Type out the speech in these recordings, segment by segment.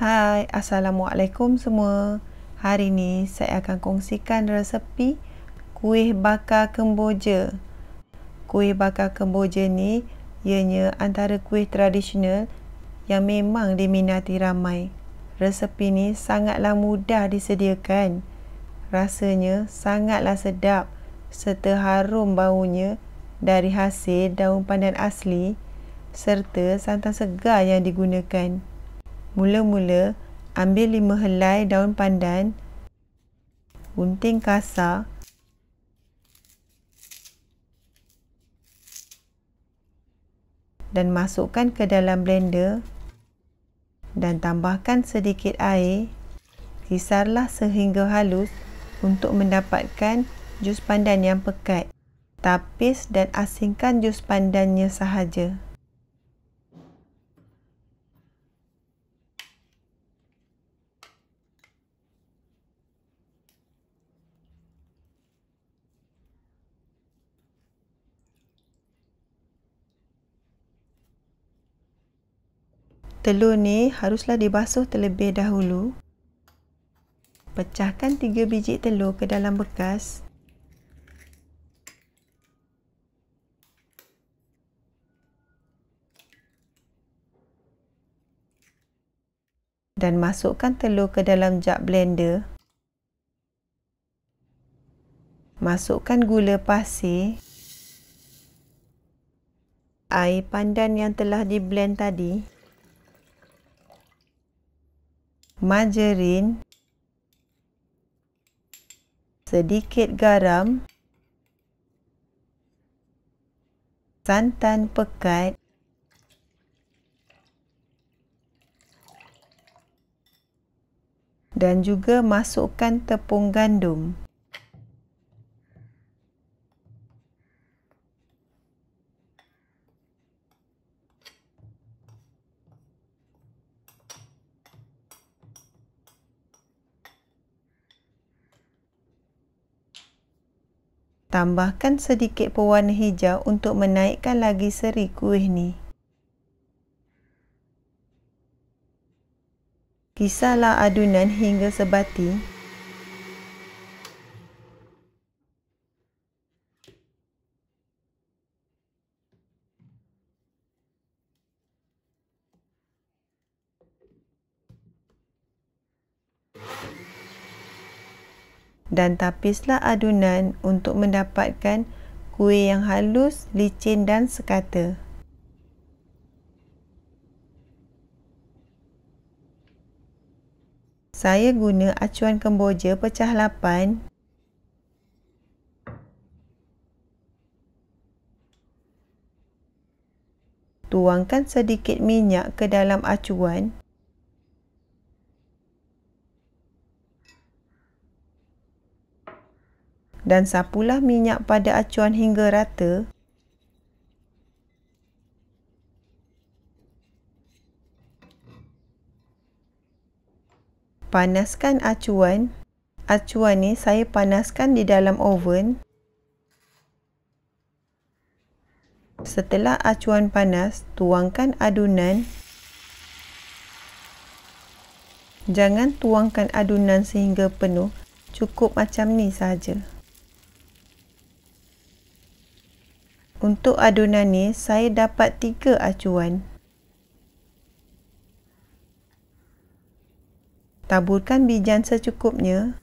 Hai, Assalamualaikum semua. Hari ini saya akan kongsikan resepi kuih bakar kemboja. Kuih bakar kemboja ni ianya antara kuih tradisional yang memang diminati ramai. Resepi ni sangatlah mudah disediakan. Rasanya sangatlah sedap serta harum baunya dari hasil daun pandan asli serta santan segar yang digunakan. Mula-mula, ambil lima helai daun pandan, gunting kasar, dan masukkan ke dalam blender dan tambahkan sedikit air. hisarlah sehingga halus untuk mendapatkan jus pandan yang pekat tapis dan asingkan jus pandannya sahaja. Telur ni haruslah dibasuh terlebih dahulu. Pecahkan tiga biji telur ke dalam bekas. dan masukkan telur ke dalam jug blender. Masukkan gula pasir, air pandan yang telah diblend tadi, margarin, sedikit garam, santan pekat, dan juga masukkan tepung gandum. Tambahkan sedikit pewarna hijau untuk menaikkan lagi seri kuih ni. Kisahlah adunan hingga sebati. Dan tapislah adunan untuk mendapatkan kuih yang halus, licin dan sekata. Saya guna acuan kemboja pecah 8 Tuangkan sedikit minyak ke dalam acuan dan sapulah minyak pada acuan hingga rata panaskan acuan. Acuan ni saya panaskan di dalam oven. Setelah acuan panas, tuangkan adunan. Jangan tuangkan adunan sehingga penuh. Cukup macam ni saja. Untuk adunan ni, saya dapat 3 acuan. Taburkan bijan secukupnya.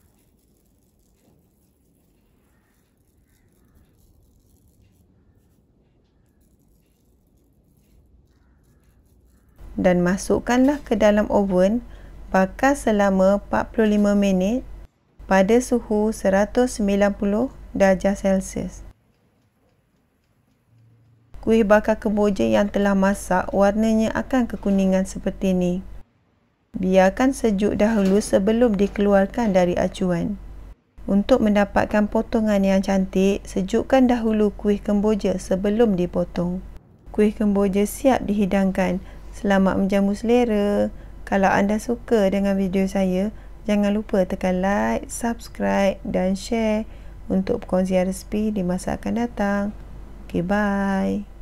Dan masukkanlah ke dalam oven bakar selama 45 minit pada suhu 190 darjah Celsius. Kuih bakar kemboja yang telah masak warnanya akan kekuningan seperti ini. Biarkan sejuk dahulu sebelum dikeluarkan dari acuan. Untuk mendapatkan potongan yang cantik, sejukkan dahulu kuih kemboja sebelum dipotong. Kuih kemboja siap dihidangkan. Selamat menjamu selera. Kalau anda suka dengan video saya, jangan lupa tekan like, subscribe dan share untuk perkongsian resipi di masa akan datang. Okay, bye.